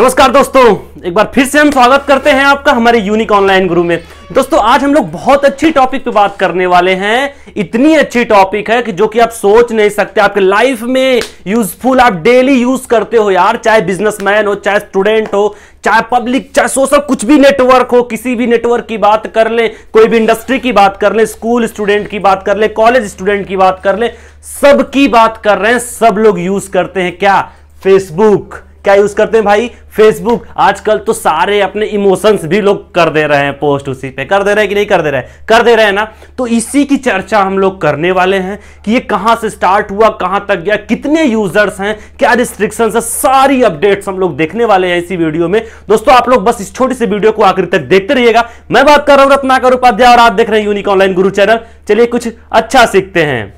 नमस्कार दोस्तों एक बार फिर से हम स्वागत करते हैं आपका हमारे यूनिक ऑनलाइन गुरु में दोस्तों आज हम लोग बहुत अच्छी टॉपिक पे बात करने वाले हैं इतनी अच्छी टॉपिक है कि जो कि आप सोच नहीं सकते आपके लाइफ में यूजफुल आप डेली यूज करते हो यार चाहे बिजनेसमैन हो चाहे स्टूडेंट हो चाहे पब्लिक चाहे सोशल कुछ भी नेटवर्क हो किसी भी नेटवर्क की बात कर ले कोई भी इंडस्ट्री की बात कर ले स्कूल स्टूडेंट की बात कर ले कॉलेज स्टूडेंट की बात कर ले सबकी बात कर रहे हैं सब लोग यूज करते हैं क्या फेसबुक क्या यूज करते हैं भाई फेसबुक आजकल तो सारे अपने इमोशंस भी लोग कर दे रहे हैं पोस्ट उसी पे कर दे रहे हैं कि नहीं कर दे रहे कर दे रहे हैं ना तो इसी की चर्चा हम लोग करने वाले हैं कि ये कहां से स्टार्ट हुआ कहां तक गया कितने यूजर्स हैं क्या रिस्ट्रिक्शंस है सारी अपडेट्स हम लोग देखने वाले हैं इसी वीडियो में दोस्तों आप लोग बस इस छोटी सी वीडियो को आखिर तक देखते रहिएगा मैं बात कर रहा हूं रत्नाकर उपाध्याय और आप देख रहे हैं यूनिक ऑनलाइन गुरु चैनल चलिए कुछ अच्छा सीखते हैं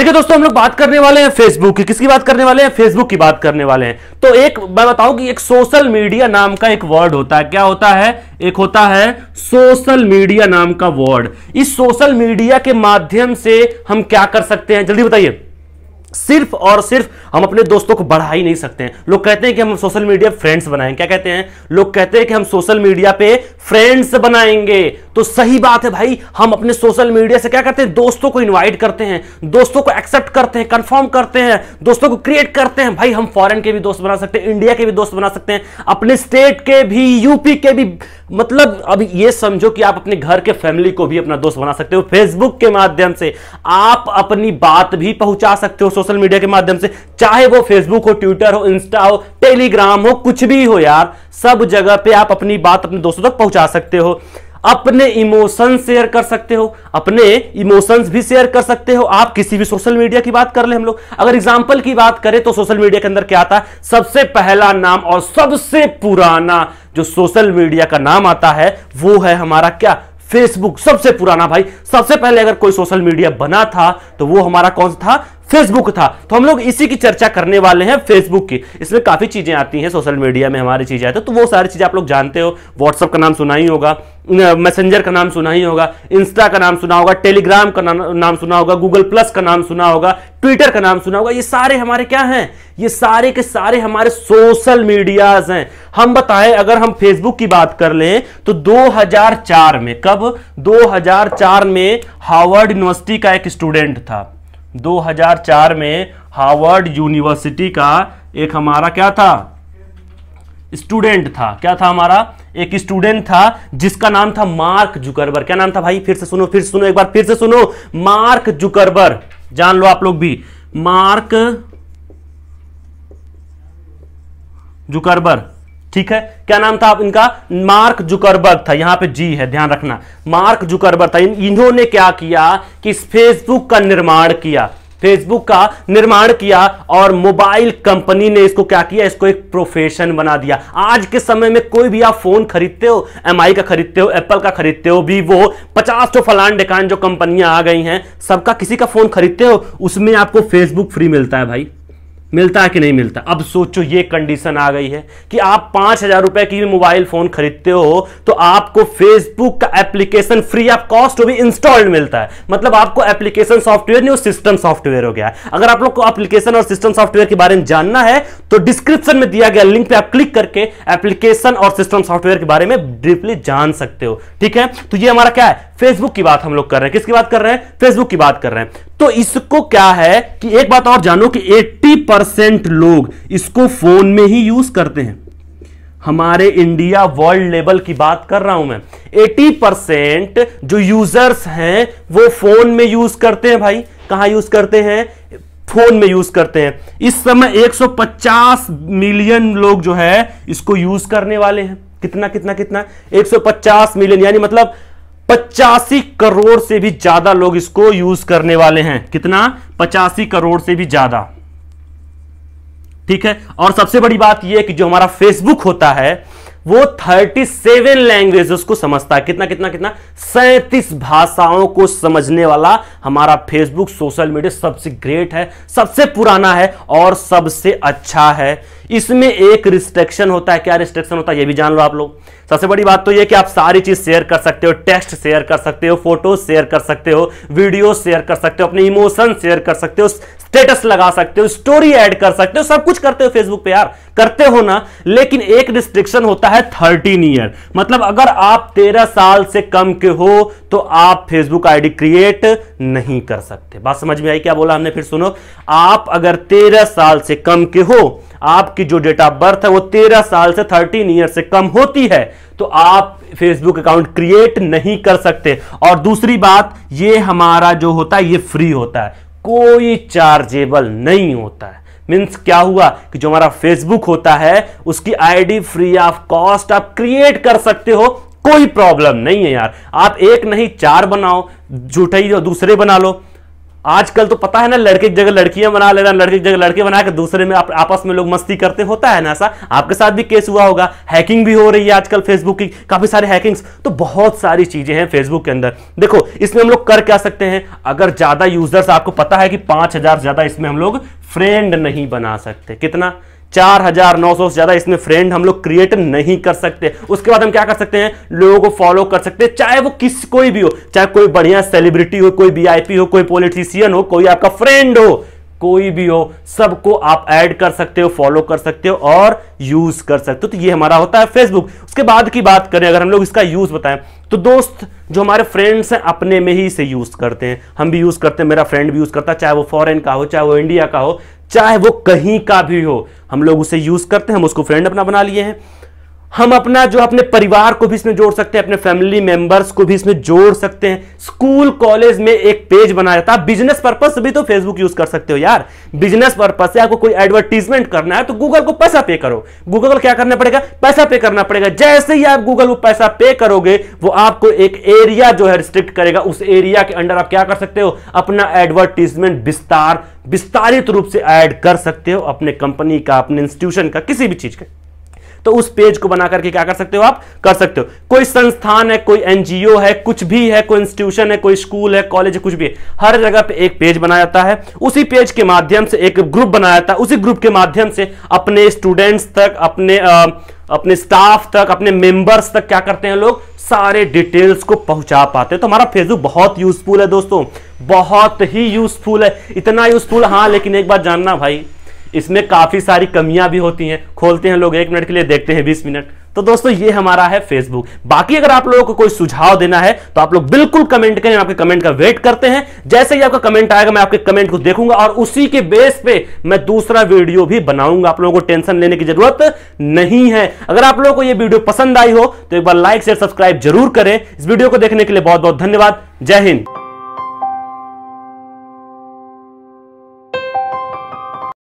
देखिए दोस्तों हम लोग बात करने वाले हैं फेसबुक की किसकी बात करने वाले हैं फेसबुक की बात करने वाले हैं तो एक मैं बताऊं कि एक सोशल मीडिया नाम का एक वर्ड होता है क्या होता है एक होता है सोशल मीडिया नाम का वर्ड इस सोशल मीडिया के माध्यम से हम क्या कर सकते हैं जल्दी बताइए सिर्फ और सिर्फ हम अपने दोस्तों को बढ़ा ही नहीं सकते हैं लोग कहते हैं कि हम सोशल मीडिया फ्रेंड्स बनाएंगे क्या कहते हैं लोग कहते हैं कि हम सोशल मीडिया पे फ्रेंड्स बनाएंगे तो सही बात है भाई हम अपने सोशल मीडिया से क्या करते हैं दोस्तों को इनवाइट करते हैं दोस्तों को एक्सेप्ट करते हैं कंफर्म करते हैं दोस्तों को क्रिएट करते हैं भाई हम फॉरेन के भी दोस्त बना सकते हैं इंडिया के भी दोस्त बना सकते हैं अपने स्टेट के भी यूपी के भी मतलब अब ये समझो कि आप अपने घर के फैमिली को भी अपना दोस्त बना सकते हो फेसबुक के माध्यम से आप अपनी बात भी पहुंचा सकते हो सोशल मीडिया के माध्यम से चाहे वो फेसबुक हो ट्विटर हो इंस्टा हो टेलीग्राम हो कुछ भी हो यार सब जगह पे आप अपनी बात अपने दोस्तों तक पहुंचा सकते हो अपने इमोशन शेयर कर सकते हो अपने इमोशंस भी शेयर कर सकते हो आप किसी भी सोशल मीडिया की बात कर ले हम लोग अगर एग्जाम्पल की बात करें तो सोशल मीडिया के अंदर क्या आता है सबसे पहला नाम और सबसे पुराना जो सोशल मीडिया का नाम आता है वो है हमारा क्या फेसबुक सबसे पुराना भाई सबसे पहले अगर कोई सोशल मीडिया बना था तो वो हमारा कौन सा था फेसबुक था तो हम लोग इसी की चर्चा करने वाले हैं फेसबुक की इसमें काफ़ी चीज़ें आती हैं सोशल मीडिया में हमारी चीज़ें आती है तो वो सारी चीज़ें आप लोग जानते हो व्हाट्सअप का नाम सुना ही होगा मैसेंजर का नाम सुना ही होगा इंस्टा का नाम सुना होगा टेलीग्राम का नाम सुना होगा गूगल प्लस का नाम सुना होगा ट्विटर का नाम सुना होगा ये सारे हमारे क्या हैं ये सारे के सारे हमारे सोशल मीडियाज हैं हम बताएं अगर हम फेसबुक की बात कर लें तो 2004 में कब 2004 में हार्वर्ड यूनिवर्सिटी का एक स्टूडेंट था 2004 में हार्वर्ड यूनिवर्सिटी का एक हमारा क्या था स्टूडेंट था क्या था हमारा एक स्टूडेंट था जिसका नाम था मार्क जुकरबर क्या नाम था भाई फिर से सुनो फिर सुनो एक बार फिर से सुनो मार्क जुकरबर जान लो आप लोग भी मार्क जुकरबर ठीक है क्या नाम था इनका मार्क जुकरबर्ग था यहां पे जी है ध्यान रखना मार्क जुकरबर्ग था इन्होंने क्या किया कि फेसबुक का निर्माण किया फेसबुक का निर्माण किया और मोबाइल कंपनी ने इसको क्या किया इसको एक प्रोफेशन बना दिया आज के समय में कोई भी आप फोन खरीदते हो एम का खरीदते हो एप्पल का खरीदते हो भी वो पचास तो फलान डेकान जो कंपनियां आ गई हैं सबका किसी का फोन खरीदते हो उसमें आपको फेसबुक फ्री मिलता है भाई मिलता है कि नहीं मिलता अब सोचो ये कंडीशन आ गई है कि आप पांच हजार रुपए की भी मोबाइल फोन खरीदते हो तो आपको फेसबुक का एप्लीकेशन फ्री ऑफ कॉस्ट भी इंस्टॉल्ड मिलता है मतलब आपको एप्लीकेशन सॉफ्टवेयर नहीं वो सिस्टम सॉफ्टवेयर हो गया है अगर आप लोग को एप्लीकेशन और सिस्टम सॉफ्टवेयर के बारे में जानना है तो डिस्क्रिप्शन में दिया गया लिंक पर आप क्लिक करके एप्लीकेशन और सिस्टम सॉफ्टवेयर के बारे में डीपली जान सकते हो ठीक है तो ये हमारा क्या है फेसबुक की बात हम लोग कर रहे हैं किसकी बात कर रहे हैं फेसबुक की बात कर रहे हैं तो इसको क्या है कि एक बात और जानो कि 80 परसेंट लोग इसको फोन में ही यूज करते हैं हमारे इंडिया वर्ल्ड लेवल की बात कर रहा हूं मैं 80 परसेंट जो यूजर्स हैं वो फोन में यूज करते हैं भाई कहा यूज करते हैं फोन में यूज करते हैं इस समय 150 मिलियन लोग जो है इसको यूज करने वाले हैं कितना कितना कितना 150 मिलियन यानी मतलब पचासी करोड़ से भी ज्यादा लोग इसको यूज करने वाले हैं कितना पचासी करोड़ से भी ज्यादा ठीक है और सबसे बड़ी बात यह कि जो हमारा फेसबुक होता है वो 37 लैंग्वेजेस को समझता है कितना कितना कितना सैंतीस भाषाओं को समझने वाला हमारा फेसबुक सोशल मीडिया सबसे ग्रेट है सबसे पुराना है और सबसे अच्छा है इसमें एक रिस्ट्रिक्शन होता है क्या रिस्ट्रिक्शन होता है ये भी जान लो आप लोग सबसे बड़ी बात तो ये कि आप सारी चीज शेयर कर सकते हो टेक्स्ट शेयर कर सकते हो फोटो शेयर कर सकते हो वीडियो शेयर कर सकते हो अपने इमोशन शेयर कर सकते हो स्टेटस लगा सकते हो स्टोरी ऐड कर सकते हो सब कुछ करते हो फेसबुक पे यार करते हो ना लेकिन एक रिस्ट्रिक्शन होता है थर्टीन ईयर मतलब अगर आप तेरह साल से कम के हो तो आप फेसबुक आईडी क्रिएट नहीं कर सकते बात समझ में आई क्या बोला हमने फिर सुनो आप अगर तेरह साल से कम के हो आपकी जो डेट ऑफ बर्थ है वो तेरह साल से थर्टीन ईयर से कम होती है तो आप फेसबुक अकाउंट क्रिएट नहीं कर सकते और दूसरी बात ये हमारा जो होता है ये फ्री होता है कोई चार्जेबल नहीं होता है मीन्स क्या हुआ कि जो हमारा फेसबुक होता है उसकी आईडी फ्री ऑफ कॉस्ट आप क्रिएट कर सकते हो कोई प्रॉब्लम नहीं है यार आप एक नहीं चार बनाओ झूठे दूसरे बना लो आजकल तो पता है ना लड़के की जगह लड़कियां बना लेना लड़के की जगह लड़के बना के दूसरे में आप, आपस में लोग मस्ती करते होता है ना ऐसा आपके साथ भी केस हुआ होगा हैकिंग भी हो रही है आजकल फेसबुक की काफी सारे हैकिंग्स तो बहुत सारी चीजें हैं फेसबुक के अंदर देखो इसमें हम लोग कर क्या सकते हैं अगर ज्यादा यूजर्स आपको पता है कि पांच से ज्यादा इसमें हम लोग फ्रेंड नहीं बना सकते कितना चार हजार नौ सौ से ज्यादा इसमें फ्रेंड हम लोग क्रिएट नहीं कर सकते उसके बाद हम क्या कर सकते हैं लोगों को फॉलो कर सकते हैं चाहे वो किस कोई भी हो चाहे कोई बढ़िया सेलिब्रिटी हो कोई वीआईपी हो कोई पॉलिटिशियन हो कोई आपका फ्रेंड हो कोई भी हो सबको आप ऐड कर सकते हो फॉलो कर सकते हो और यूज कर सकते हो तो ये हमारा होता है फेसबुक उसके बाद की बात करें अगर हम लोग इसका यूज बताएं तो दोस्त जो हमारे फ्रेंड्स हैं अपने में ही इसे यूज करते हैं हम भी यूज करते हैं मेरा फ्रेंड भी यूज करता है चाहे वो फॉरेन का हो चाहे वो इंडिया का हो चाहे वो कहीं का भी हो हम लोग उसे यूज करते हैं हम उसको फ्रेंड अपना बना लिए हैं हम अपना जो अपने परिवार को भी इसमें जोड़ सकते हैं अपने फैमिली मेंबर्स को भी इसमें जोड़ सकते हैं स्कूल कॉलेज में एक पेज बनाया जाता है बिजनेस पर्पज भी तो फेसबुक यूज कर सकते हो यार बिजनेस पर्पज से आपको कोई एडवर्टीजमेंट करना है तो गूगल को पैसा पे करो गूगल को क्या करना पड़ेगा पैसा पे करना पड़ेगा जैसे ही आप गूगल को पैसा पे करोगे वो आपको एक एरिया जो है रिस्ट्रिक्ट करेगा उस एरिया के अंडर आप क्या कर सकते हो अपना एडवर्टीजमेंट विस्तार विस्तारित रूप से एड कर सकते हो अपने कंपनी का अपने इंस्टीट्यूशन का किसी भी चीज का तो उस पेज को बना करके क्या कर सकते हो आप कर सकते हो कोई संस्थान है कोई एनजीओ है कुछ भी है कोई इंस्टीट्यूशन है कोई स्कूल है कॉलेज है कुछ भी है हर जगह पे एक पेज बनाया जाता है उसी पेज के माध्यम से एक ग्रुप बनाया जाता है उसी ग्रुप के माध्यम से अपने स्टूडेंट्स तक अपने आ, अपने स्टाफ तक अपने मेंबर्स तक क्या करते हैं लोग सारे डिटेल्स को पहुंचा पाते हैं तो हमारा फेसबुक बहुत यूजफुल है दोस्तों बहुत ही यूजफुल है इतना यूजफुल हाँ लेकिन एक बात जानना भाई इसमें काफ़ी सारी कमियां भी होती हैं खोलते हैं लोग एक मिनट के लिए देखते हैं बीस मिनट तो दोस्तों ये हमारा है फेसबुक बाकी अगर आप लोगों को कोई सुझाव देना है तो आप लोग बिल्कुल कमेंट करें आपके कमेंट का वेट करते हैं जैसे ही आपका कमेंट आएगा मैं आपके कमेंट को देखूंगा और उसी के बेस पे मैं दूसरा वीडियो भी बनाऊंगा आप लोगों को टेंशन लेने की जरूरत नहीं है अगर आप लोगों को यह वीडियो पसंद आई हो तो एक बार लाइक शेयर सब्सक्राइब जरूर करें इस वीडियो को देखने के लिए बहुत बहुत धन्यवाद जय हिंद